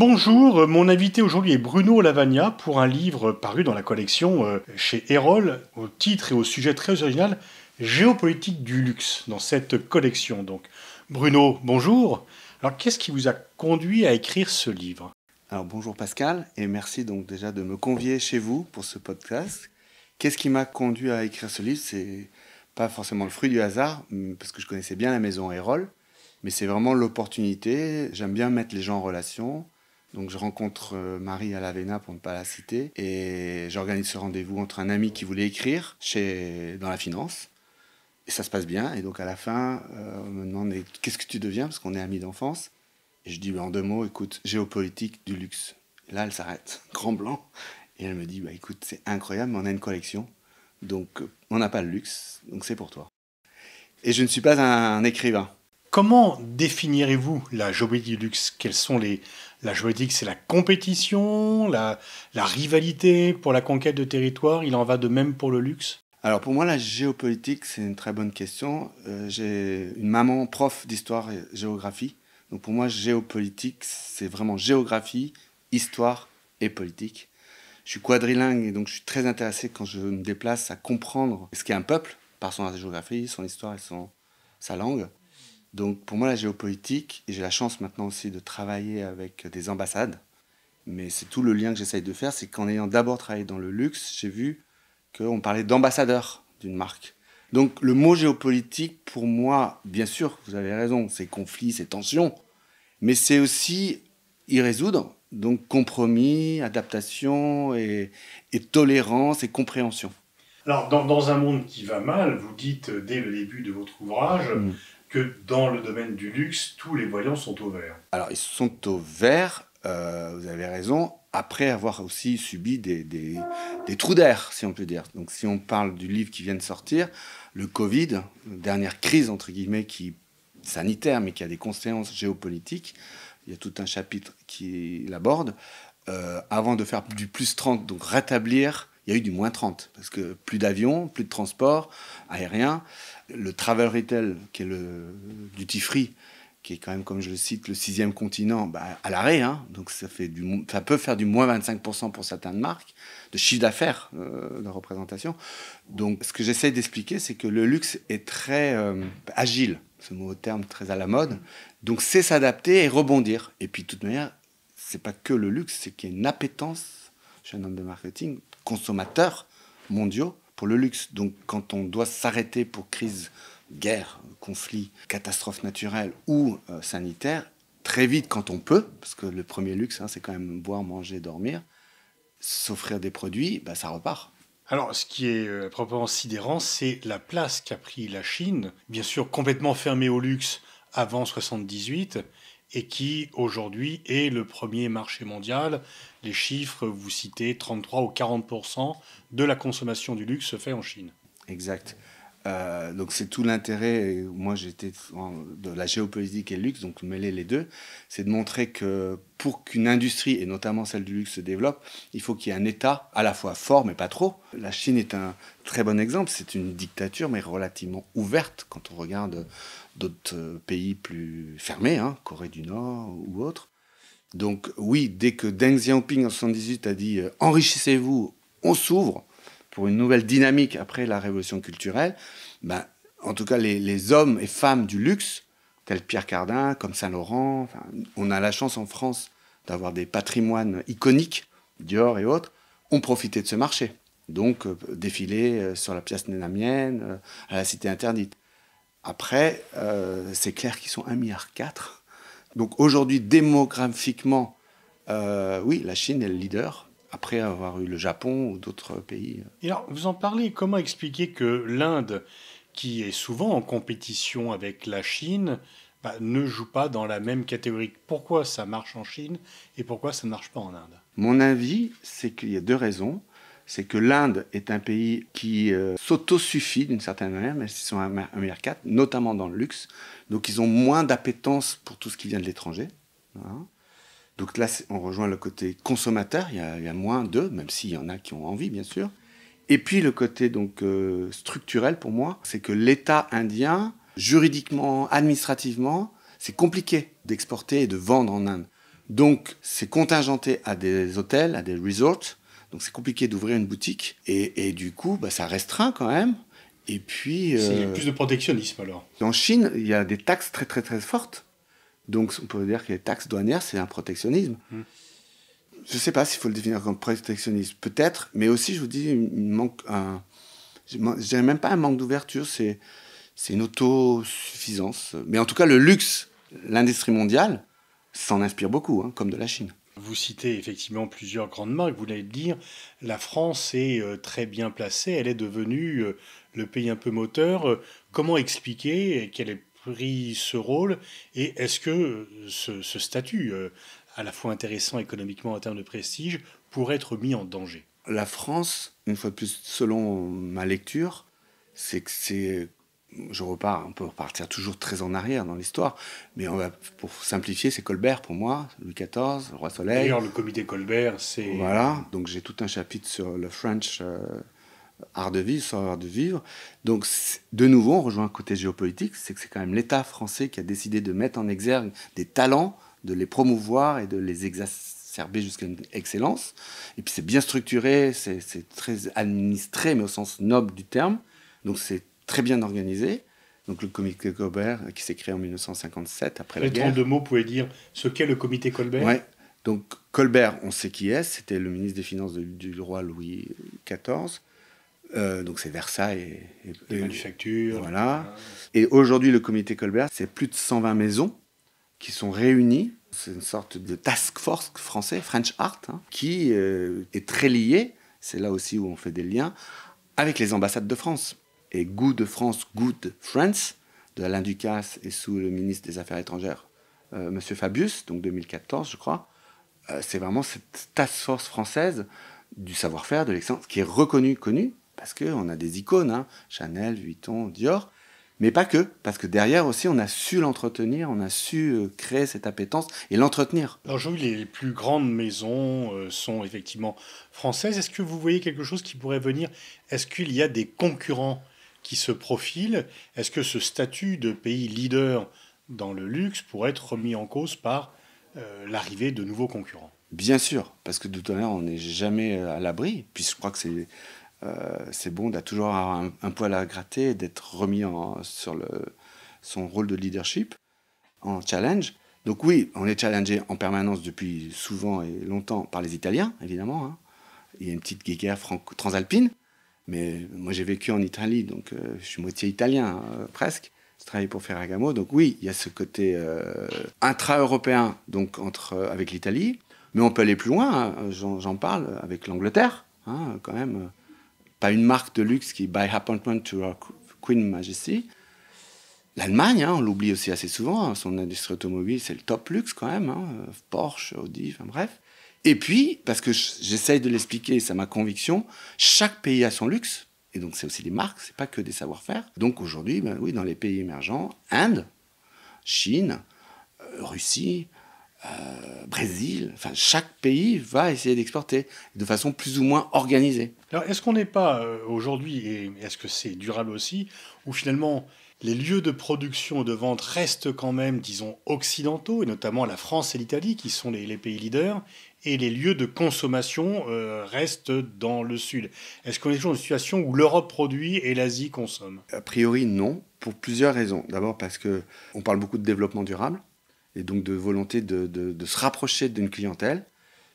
Bonjour, euh, mon invité aujourd'hui est Bruno Lavagna pour un livre paru dans la collection euh, chez Erol, au titre et au sujet très original Géopolitique du luxe, dans cette collection donc. Bruno, bonjour. Alors qu'est-ce qui vous a conduit à écrire ce livre Alors bonjour Pascal, et merci donc déjà de me convier chez vous pour ce podcast. Qu'est-ce qui m'a conduit à écrire ce livre C'est pas forcément le fruit du hasard, mm, parce que je connaissais bien la maison Erol, mais c'est vraiment l'opportunité. J'aime bien mettre les gens en relation. Donc je rencontre euh, Marie à l'Avena, pour ne pas la citer et j'organise ce rendez-vous entre un ami qui voulait écrire chez dans la finance et ça se passe bien et donc à la fin euh, on me demande qu'est-ce que tu deviens parce qu'on est amis d'enfance et je dis bah, en deux mots écoute géopolitique du luxe. là elle s'arrête grand blanc et elle me dit bah écoute c'est incroyable mais on a une collection donc euh, on n'a pas le luxe donc c'est pour toi. Et je ne suis pas un, écrivain. Comment définirez-vous la géopolitique du luxe Quels sont les la géopolitique, c'est la compétition, la, rivalité pour la conquête de territoire. Il en va de même pour le luxe. Alors pour moi, la géopolitique, c'est une très bonne question. Euh, j'ai une maman prof d'histoire et géographie. Donc pour moi, géopolitique, c'est vraiment géographie, histoire et politique. Je suis quadrilingue et donc je suis très intéressé quand je me déplace à comprendre ce qu'est un peuple par son géographie, son histoire et sa langue. Donc pour moi, la géopolitique, j'ai la chance maintenant aussi de travailler avec des ambassades, mais c'est tout le lien que j'essaye de faire, c'est qu'en ayant d'abord travaillé dans le luxe, j'ai vu qu'on parlait d'ambassadeur d'une marque. Donc le mot géopolitique, pour moi, bien sûr, vous avez raison, c'est conflit, c'est tension, mais c'est aussi y résoudre, donc compromis, adaptation et, tolérance et compréhension. Alors dans, un monde qui va mal, vous dites euh, dès le début de votre ouvrage, mm que dans le domaine du luxe, tous les voyants sont au vert. Alors, ils sont au vert, euh, vous avez raison, après avoir aussi subi des, trous d'air, si on peut dire. Donc, si on parle du livre qui vient de sortir, le Covid, dernière crise, entre guillemets, qui sanitaire, mais qui a des conséquences géopolitiques, il y a tout un chapitre qui l'aborde, euh, avant de faire du plus 30, donc rétablir il y a eu du moins 30, parce que plus d'avions, plus de transport aérien. Le travel retail, qui est le duty free, qui est quand même, comme je le cite, le sixième continent, bah, à l'arrêt. Hein. donc ça, fait du, peut faire du moins 25% pour certaines marques, de chiffre d'affaires, euh, de représentation. Donc ce que j'essaie d'expliquer, c'est que le luxe est très euh, agile, ce mot au terme très à la mode. Donc c'est s'adapter et rebondir. Et puis de toute manière, c'est pas que le luxe, c'est qu'il y a une appétence, chez un homme de marketing, consommateurs mondiaux pour le luxe. Donc quand on doit s'arrêter pour crise, guerre, conflit, catastrophe naturelle ou euh, sanitaire, très vite quand on peut, parce que le premier luxe, hein, c'est quand même boire, manger, dormir, s'offrir des produits, bah, ça repart. Alors, ce qui est euh, proprement sidérant, c'est la place qu'a pris la Chine, bien sûr complètement fermée au luxe avant 78, et qui aujourd'hui est le premier marché mondial. Les chiffres, vous citez 33 ou 40 de la consommation du luxe se fait en Chine. Exact. Euh, donc c'est tout l'intérêt, moi j'étais de la géopolitique et le luxe, donc mêler les deux, c'est de montrer que pour qu'une industrie, et notamment celle du luxe, se développe, il faut qu'il y ait un État à la fois fort mais pas trop. La Chine est un très bon exemple, c'est une dictature mais relativement ouverte quand on regarde d'autres euh, pays plus fermés, hein, Corée du Nord ou autres. Donc oui, dès que Deng Xiaoping en 1978 a dit euh, enrichissez-vous, on s'ouvre, une nouvelle dynamique après la révolution culturelle, ben, en tout cas les, hommes et femmes du luxe, tels Pierre Cardin, comme Saint-Laurent, on a la chance en France d'avoir des patrimoines iconiques, Dior et autres, ont profité de ce marché. Donc défiler euh, défilé euh, sur la pièce nénamienne, euh, à la Cité interdite. Après, c'est clair qu'ils sont 1,4 milliard. Donc aujourd'hui, démographiquement, oui, la Chine est le leader, après avoir eu le Japon ou d'autres pays. Et alors, vous en parlez, comment expliquer que l'Inde, qui est souvent en compétition avec la Chine, bah, ne joue pas dans la même catégorie Pourquoi ça marche en Chine et pourquoi ça ne marche pas en Inde Mon avis, c'est qu'il y a deux raisons. C'est que l'Inde est un pays qui sauto euh, s'autosuffit d'une certaine manière, mais ils sont un, meilleur notamment dans le luxe. Donc ils ont moins d'appétence pour tout ce qui vient de l'étranger. Hein. Donc là, on rejoint le côté consommateur, il y a, a moins d'eux, même s'il y en a qui ont envie, bien sûr. Et puis le côté donc euh, structurel pour moi, c'est que l'État indien, juridiquement, administrativement, c'est compliqué d'exporter et de vendre en Inde. Donc c'est contingenté à des hôtels, à des resorts. Donc c'est compliqué d'ouvrir une boutique. Et, du coup, bah, ça restreint quand même. Et puis... Euh, plus de protectionnisme alors. En Chine, il y a des taxes très très très fortes donc on peut dire que les taxes douanières, c'est un protectionnisme. Mmh. Je ne sais pas s'il faut le définir comme protectionnisme, peut-être, mais aussi, je vous dis, il manque, un, je dirais même pas un manque d'ouverture, c'est, une autosuffisance. Mais en tout cas, le luxe, l'industrie mondiale, s'en inspire beaucoup, hein, comme de la Chine. Vous citez effectivement plusieurs grandes marques, vous l'avez dire la France est euh, très bien placée, elle est devenue euh, le pays un peu moteur. Euh, comment expliquer qu'elle est pris ce rôle et est-ce que ce, statut, euh, à la fois intéressant économiquement en termes de prestige, pourrait être mis en danger La France, une fois de plus, selon ma lecture, c'est que c'est. Je repars, on peut repartir toujours très en arrière dans l'histoire, mais on va, pour simplifier, c'est Colbert pour moi, Louis XIV, le Roi Soleil. D'ailleurs, le comité Colbert, c'est. Voilà, donc j'ai tout un chapitre sur le French. Euh, art de vivre, sans de vivre. Donc, de nouveau, on rejoint un côté géopolitique, c'est que c'est quand même l'État français qui a décidé de mettre en exergue des talents, de les promouvoir et de les exacerber jusqu'à une excellence. Et puis, c'est bien structuré, c'est très administré, mais au sens noble du terme. Donc, c'est très bien organisé. Donc, le comité Colbert, qui s'est créé en 1957, après la guerre. Les deux mots, vous dire ce qu'est le comité Colbert ouais. Donc Colbert, on sait qui est, c'était le ministre des Finances du roi Louis XIV. Euh, donc c'est Versailles. Et, manufactures. Voilà. Et aujourd'hui, le comité Colbert, c'est plus de 120 maisons qui sont réunies. C'est une sorte de task force français, French Art, hein, qui euh, est très lié, c'est là aussi où on fait des liens, avec les ambassades de France. Et Good France, Good France, de Alain Ducasse et sous le ministre des Affaires étrangères, M. Euh, Monsieur Fabius, donc 2014, je crois, c'est vraiment cette task force française du savoir-faire, de l'excellence, qui est reconnue, connue, parce qu'on a des icônes, hein. Chanel, Vuitton, Dior, mais pas que, parce que derrière aussi, on a su l'entretenir, on a su euh, créer cette appétence et l'entretenir. Alors, les plus grandes maisons euh, sont effectivement françaises. Est-ce que vous voyez quelque chose qui pourrait venir Est-ce qu'il y a des concurrents qui se profilent Est-ce que ce statut de pays leader dans le luxe pourrait être remis en cause par euh, l'arrivée de nouveaux concurrents Bien sûr, parce que tout à l'heure, on n'est jamais à l'abri, puis je crois que c'est euh, c'est bon d'avoir toujours un, poil à gratter, d'être remis sur le, son rôle de leadership, en challenge. Donc oui, on est challengé en permanence depuis souvent et longtemps par les Italiens, évidemment. Hein. Il y a une petite guéguerre transalpine, mais moi j'ai vécu en Italie, donc euh, je suis moitié italien hein, presque. Je travaille pour Ferragamo, donc oui, il y a ce côté euh, intra-européen, donc entre avec l'Italie, mais on peut aller plus loin. Hein. J'en parle avec l'Angleterre, quand même pas une marque de luxe qui by appointment to our Queen Majesty. L'Allemagne, hein, on l'oublie aussi assez souvent, hein, son industrie automobile, c'est le top luxe quand même, hein, euh, Porsche, Audi, enfin bref. Et puis, parce que j'essaye de l'expliquer, c'est ma conviction, chaque pays a son luxe, et donc c'est aussi des marques, c'est pas que des savoir-faire. Donc aujourd'hui, ben oui, dans les pays émergents, Inde, Chine, euh, Russie, euh, Brésil, enfin chaque pays va essayer d'exporter de façon plus ou moins organisée. Alors est-ce qu'on n'est pas euh, aujourd'hui, et est-ce que c'est durable aussi, où finalement les lieux de production et de vente restent quand même, disons, occidentaux, et notamment la France et l'Italie qui sont les, pays leaders, et les lieux de consommation euh, restent dans le Sud. Est-ce qu'on est toujours dans une situation où l'Europe produit et l'Asie consomme A priori, non, pour plusieurs raisons. D'abord parce que on parle beaucoup de développement durable et donc de volonté de, de, se rapprocher d'une clientèle.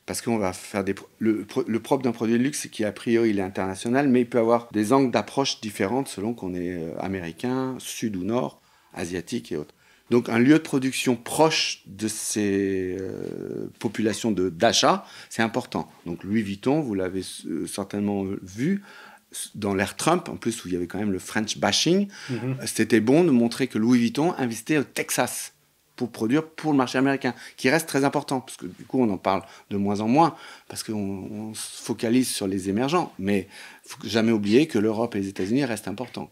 Parce qu'on va faire des. Le, propre d'un produit de luxe, c'est qu'à priori, il est international, mais il peut avoir des angles d'approche différentes selon qu'on est euh, américain, sud ou nord, asiatique et autres. Donc un lieu de production proche de ces euh, populations populations d'achat, c'est important. Donc Louis Vuitton, vous l'avez euh, certainement vu dans l'ère Trump, en plus où il y avait quand même le French bashing, mm-hmm. c'était bon de montrer que Louis Vuitton investait au Texas pour produire pour le marché américain, qui reste très important, parce que du coup on en parle de moins en moins, parce qu'on se focalise sur les émergents, mais faut jamais oublier que l'Europe et les États-Unis restent importants.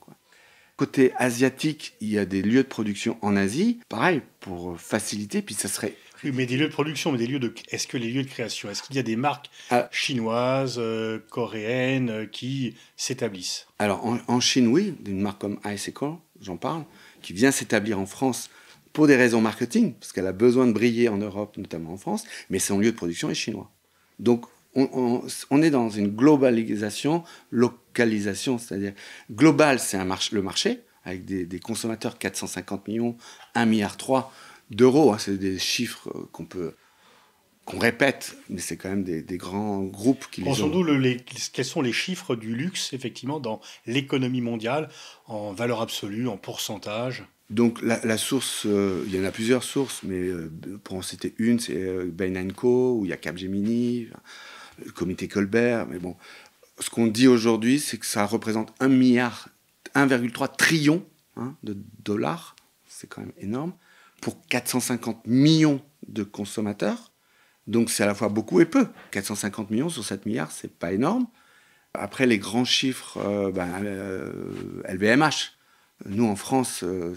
Côté asiatique, il y a des lieux de production en Asie, pareil, pour faciliter, puis ça serait... Oui, mais des lieux de production, mais des lieux de... Est-ce que les lieux de création, est-ce qu'il y a des marques ah. chinoises, euh, coréennes, euh, qui s'établissent Alors, en, Chine, oui, une marque comme Icicle, j'en parle, qui vient s'établir en France pour des raisons marketing, parce qu'elle a besoin de briller en Europe, notamment en France, mais son lieu de production est chinois. Donc on, est dans une globalisation, localisation, c'est-à-dire global, c'est un le marché, avec des, consommateurs 450 millions, 1,3 milliard d'euros, hein, c'est des chiffres euh, qu'on peut qu'on répète, mais c'est quand même des, grands groupes qui quels sont les chiffres du luxe, effectivement, dans l'économie mondiale, en valeur absolue, en pourcentage donc la, source, euh, il y en a plusieurs sources, mais euh, pour en citer une, c'est euh, Bain Co, où il y a Capgemini, le comité Colbert, mais bon. Ce qu'on dit aujourd'hui, c'est que ça représente 1 milliard, 1,3 trillion hein, de dollars, c'est quand même énorme, pour 450 millions de consommateurs. Donc c'est à la fois beaucoup et peu. 450 millions sur 7 milliards, c'est pas énorme. Après les grands chiffres, LVMH, ben, nous, en France, euh,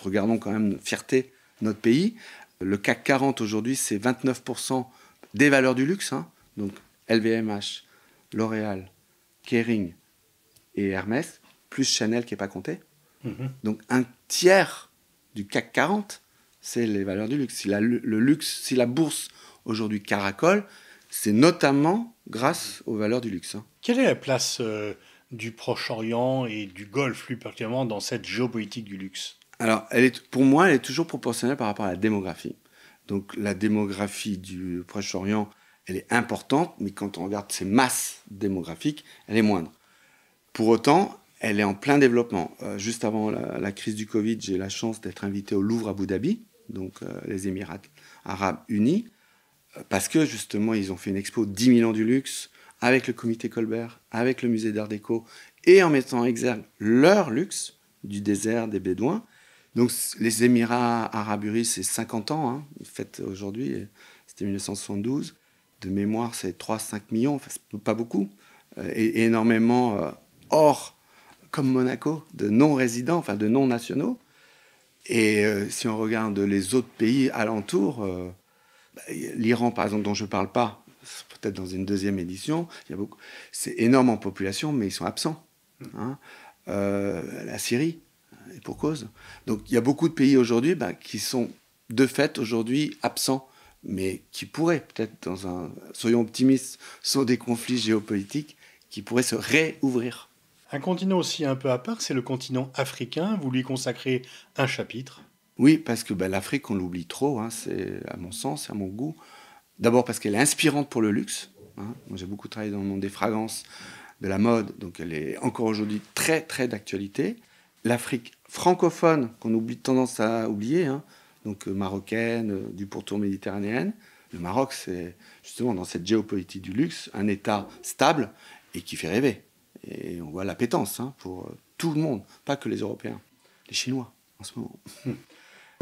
regardons quand même fierté notre pays. Le CAC 40 aujourd'hui, c'est 29% des valeurs du luxe. Hein. Donc LVMH, L'Oréal, Kering et Hermès, plus Chanel qui n'est pas compté. Mm-hmm. Donc un tiers du CAC 40, c'est les valeurs du luxe. Si la, le luxe, si la bourse aujourd'hui caracole, c'est notamment grâce aux valeurs du luxe. Hein. Quelle est la place euh, du Proche-Orient et du Golfe, plus particulièrement dans cette géopolitique du luxe Alors, pour moi, elle est toujours proportionnelle par rapport à la démographie. Donc, la démographie du Proche-Orient, elle est importante, mais quand on regarde ses masses démographiques, elle est moindre. Pour autant, elle est en plein développement. Euh, juste avant la, crise du Covid, j'ai la chance d'être invité au Louvre à Abu Dhabi, donc euh, les Émirats arabes unis, euh, parce que justement, ils ont fait une expo 10 000 ans du luxe, avec le comité Colbert, avec le musée d'art déco, et en mettant en exergue leur luxe du désert des Bédouins. Donc les Émirats arabes unis, c'est 50 ans, hein, fête aujourd'hui, c'était 1972. De mémoire, c'est 3-5 millions, pas beaucoup, euh, et énormément hors, euh, comme Monaco, de non-résidents, enfin de non-nationaux. Et euh, si on regarde les autres pays alentours, bah, l'Iran, par exemple, dont je ne parle pas, peut-être dans une deuxième édition. Il y a beaucoup. C'est énorme en population, mais ils sont absents. Hmm. Hein. Euh, la Syrie, et euh, pour cause. Donc il y a beaucoup de pays aujourd'hui ben, qui sont de fait aujourd'hui absents, mais qui pourraient peut-être dans un, soyons optimistes, sont des conflits géopolitiques qui pourraient se réouvrir. Un continent aussi un peu à part, c'est le continent africain. Vous lui consacrez un chapitre. Oui, parce que ben, l'Afrique, on l'oublie trop. Hein, c'est à mon sens, à mon goût. D'abord parce qu'elle est inspirante pour le luxe. Hein. Moi, j'ai beaucoup travaillé dans le monde des fragrances, de la mode, donc elle est encore aujourd'hui très, très d'actualité. L'Afrique francophone, qu'on oublie tendance à oublier, hein. donc euh, marocaine, euh, du pourtour méditerranéen. Le Maroc, c'est justement dans cette géopolitique du luxe, un État stable et qui fait rêver. Et on voit l'appétence hein, pour euh, tout le monde, pas que les Européens, les Chinois en ce moment.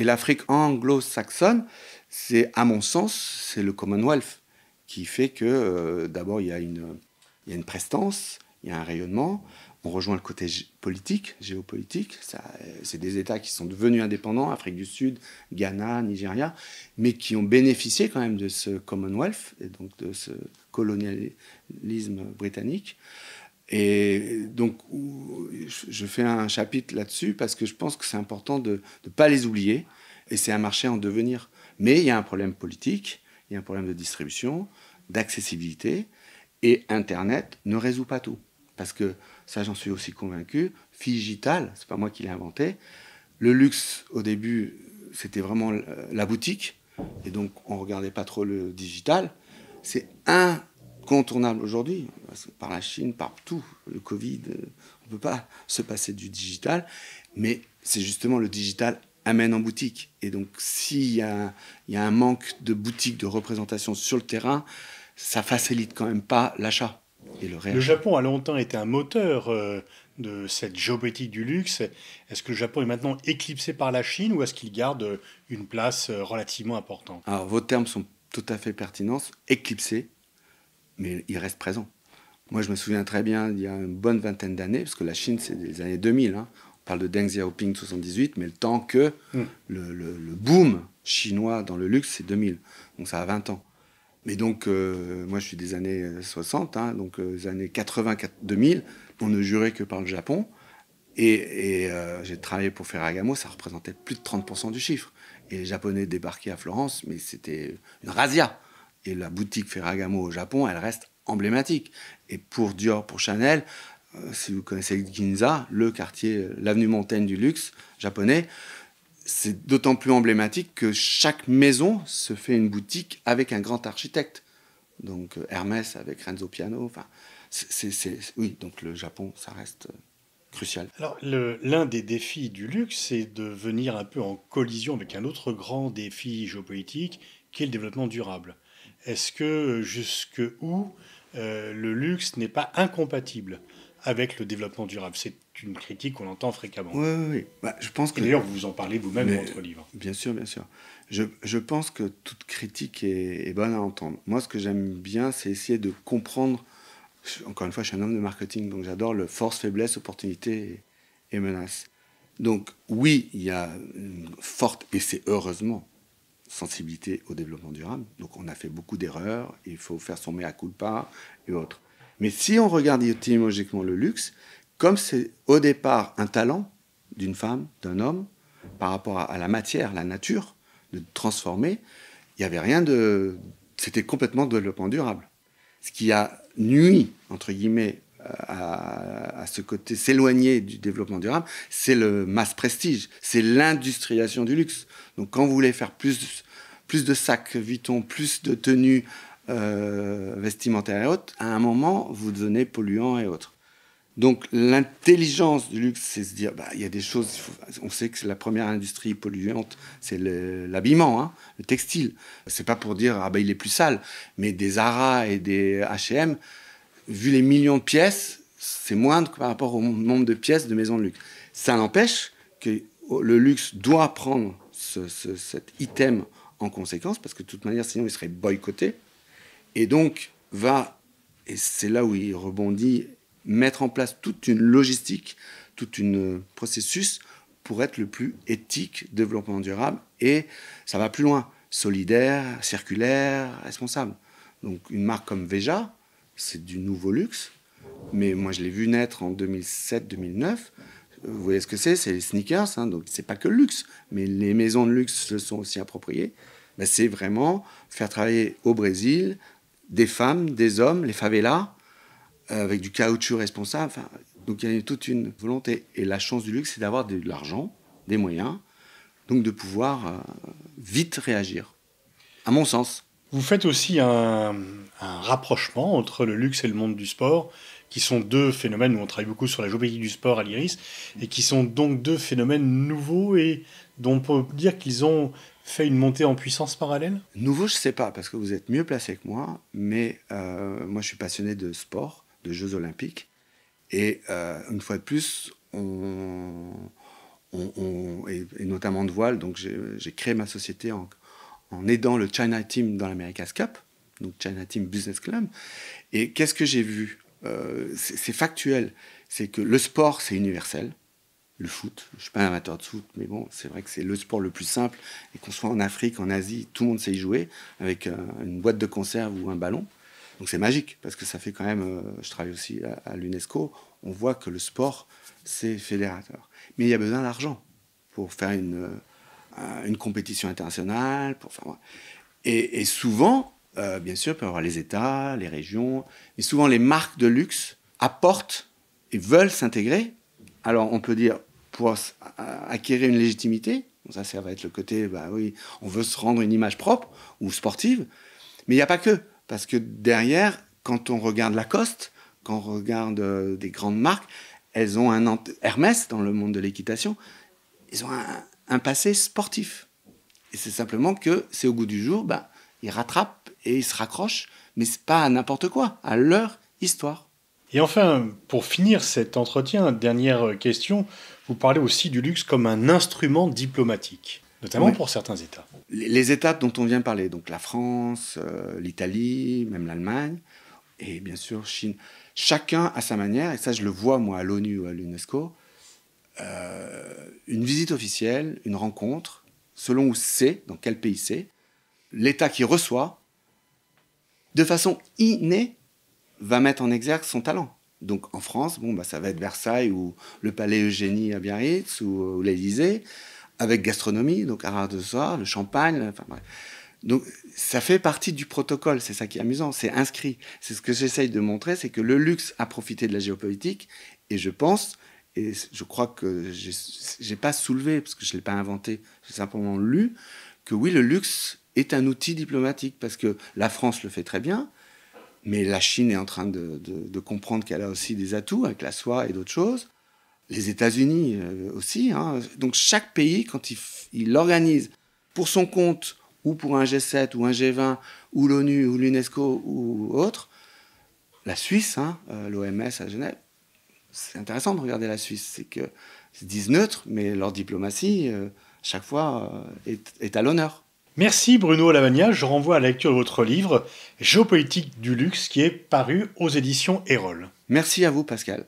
l'Afrique anglo-saxonne, c'est à mon sens, c'est le Commonwealth qui fait que euh, d'abord il a une, il y a une prestance, il y a un rayonnement. On rejoint le côté politique, géopolitique. Euh, c'est des États qui sont devenus indépendants, Afrique du Sud, Ghana, Nigeria, mais qui ont bénéficié quand même de ce Commonwealth, et donc de ce colonialisme britannique. Et donc, je fais un chapitre là-dessus parce que je pense que c'est important de ne pas les oublier. Et c'est un marché en devenir. Mais il y a un problème politique, il y a un problème de distribution, d'accessibilité. Et Internet ne résout pas tout. Parce que, ça j'en suis aussi convaincu, Figital, c'est pas moi qui l'ai inventé. Le luxe, au début, c'était vraiment euh, la boutique. Et donc, on ne regardait pas trop le digital. C'est incontournable aujourd'hui parce que par la Chine, par tout, le Covid, euh, on ne peut pas se passer du digital, mais c'est justement le digital amène en boutique. Et donc s'il y, a, un manque de boutique, de représentation sur le terrain, ça facilite quand même pas l'achat. Et le, le, Japon a longtemps été un moteur euh, de cette géopolitique du luxe. Est-ce que le Japon est maintenant éclipsé par la Chine ou est-ce qu'il garde une place euh, relativement importante Alors vos termes sont tout à fait pertinents, éclipsé, mais il reste présent. Moi, je me souviens très bien, il y a une bonne vingtaine d'années, parce que la Chine, c'est des années 2000. Hein. On parle de Deng Xiaoping 78, mais le temps que mm. le, boom chinois dans le luxe, c'est 2000. Donc ça a 20 ans. Mais donc, euh, moi, je suis des années 60, euh, hein, donc euh, années 80, 2000, on ne jurait que par le Japon. Et, j'ai travaillé pour Ferragamo, ça représentait plus de 30% du chiffre. Et les Japonais débarquaient à Florence, mais c'était une razzia. Et la boutique Ferragamo au Japon, elle reste emblématique. Et pour Dior, pour Chanel, euh, si vous connaissez Ginza, le quartier, euh, l'avenue Montaigne du luxe japonais, c'est d'autant plus emblématique que chaque maison se fait une boutique avec un grand architecte. Donc euh, Hermès avec Renzo Piano, enfin, c'est, oui, donc le Japon, ça reste crucial. Alors l'un des défis du luxe, c'est de venir un peu en collision avec un autre grand défi géopolitique qui est le développement durable. Est-ce que euh, jusque où euh, le luxe n'est pas incompatible avec le développement durable C'est une critique qu'on entend fréquemment. Oui, oui, bah, je pense que... D'ailleurs, vous en parlez vous-même dans votre livre. Bien sûr, bien sûr. Je, pense que toute critique est, bonne à entendre. Moi, ce que j'aime bien, c'est essayer de comprendre. Encore une fois, je suis un homme de marketing, donc j'adore le force, faiblesse, opportunité et, et menace. Donc oui, il y a une forte, et c'est heureusement, sensibilité au développement durable. Donc on a fait beaucoup d'erreurs, il faut faire son mea culpa et autres. Mais si on regarde étymologiquement le luxe, comme c'est au départ un talent d'une femme, d'un homme, par rapport à la matière, la nature, de transformer, il n'y avait rien de... C'était complètement développement durable. Ce qui a nuit, entre guillemets, euh, à, ce côté, s'éloigner du développement durable, c'est le mass prestige, c'est l'industrialisation du luxe. Donc quand vous voulez faire plus, plus de sacs Vuitton, plus de tenues euh, vestimentaires et autres, à un moment, vous devenez polluant et autres. Donc l'intelligence du luxe, c'est se dire, bah, il y a des choses, on sait que c'est la première industrie polluante, c'est l'habillement, hein, le textile. C'est pas pour dire, ah bah, il est plus sale, mais des Zara et des H&M, vu les millions de pièces, c'est moindre par rapport au nombre de pièces de maisons de luxe. Ça n'empêche que le luxe doit prendre cet item en conséquence, parce que de toute manière, sinon, il serait boycotté. Et donc, va, et c'est là où il rebondit, mettre en place toute une logistique, tout un processus pour être le plus éthique, développement durable, et ça va plus loin, solidaire, circulaire, responsable. Donc une marque comme Veja, c'est du nouveau luxe. Mais moi, je l'ai vu naître en 2007-2009. Vous voyez ce que c'est C'est les sneakers. Hein, donc, c'est pas que le luxe, mais les maisons de luxe se sont aussi appropriées. Ben, c'est vraiment faire travailler au Brésil des femmes, des hommes, les favelas, euh, avec du caoutchouc responsable. donc, il y a toute une volonté. Et la chance du luxe, c'est d'avoir de, l'argent, des moyens, donc de pouvoir euh, vite réagir, à mon sens. Vous faites aussi un, rapprochement entre le luxe et le monde du sport, qui sont deux phénomènes où on travaille beaucoup sur la géométrie du sport à l'IRIS, et qui sont donc deux phénomènes nouveaux et dont on peut dire qu'ils ont fait une montée en puissance parallèle Nouveau, je ne sais pas, parce que vous êtes mieux placé que moi, mais euh, moi je suis passionné de sport, de Jeux olympiques, et euh, une fois de plus, on, on, et, et, notamment de voile, donc j'ai créé ma société en, en aidant le China Team dans l'America's Cup, donc China Team Business Club. Et qu'est-ce que j'ai vu euh, C'est factuel. C'est que le sport, c'est universel. Le foot, je ne suis pas un amateur de foot, mais bon, c'est vrai que c'est le sport le plus simple. Et qu'on soit en Afrique, en Asie, tout le monde sait y jouer avec euh, une boîte de conserve ou un ballon. Donc c'est magique, parce que ça fait quand même, euh, je travaille aussi à, l'UNESCO, on voit que le sport, c'est fédérateur. Mais il y a besoin d'argent pour faire une, euh, une compétition internationale. Pour, et, souvent, euh, bien sûr, il peut y avoir les États, les régions, mais souvent les marques de luxe apportent et veulent s'intégrer. Alors on peut dire, pour euh, acquérir une légitimité, ça, ça va être le côté, bah oui, on veut se rendre une image propre ou sportive, mais il n'y a pas que, parce que derrière, quand on regarde Lacoste, quand on regarde des grandes marques, elles ont un Hermès dans le monde de l'équitation, ils ont un, un passé sportif. Et c'est simplement que c'est au goût du jour, bah, ils rattrape et il se raccrochent, mais c'est pas à n'importe quoi, à leur histoire. Et enfin, pour finir cet entretien, dernière question, vous parlez aussi du luxe comme un instrument diplomatique, notamment pour certains États. Les États dont on vient parler, donc la France, euh, l'Italie, même l'Allemagne, et bien sûr Chine, chacun à sa manière, et ça je le vois moi à l'ONU ou à l'UNESCO, euh, une visite officielle, une rencontre, selon où c'est, dans quel pays c'est, l'État qui reçoit, de façon innée, va mettre en exergue son talent. Donc en France, bon, bah, ça va être Versailles ou le Palais Eugénie à Biarritz ou, l'elysée euh, l'Élysée, avec gastronomie, donc à de soir, le champagne, enfin Donc ça fait partie du protocole, c'est ça qui est amusant, c'est inscrit. C'est ce que j'essaye de montrer, c'est que le luxe a profité de la géopolitique, et je pense et je crois que j'ai pas soulevé, parce que je ne l'ai pas inventé, j'ai simplement lu, que oui, le luxe est un outil diplomatique, parce que la France le fait très bien, mais la Chine est en train de, comprendre qu'elle a aussi des atouts avec la soie et d'autres choses. Les États-Unis euh, aussi. Hein. Donc chaque pays, quand il, il organise pour son compte, ou pour un G7, ou un G20, ou l'ONU, ou l'UNESCO, ou autre, la Suisse, hein, euh, l'OMS à Genève, c'est intéressant de regarder la Suisse, c'est que se disent neutres, mais leur diplomatie, euh, chaque fois, euh, est, à l'honneur. Merci Bruno Lavagna, je renvoie à la lecture de votre livre Géopolitique du luxe qui est paru aux éditions Erol. Merci à vous Pascal.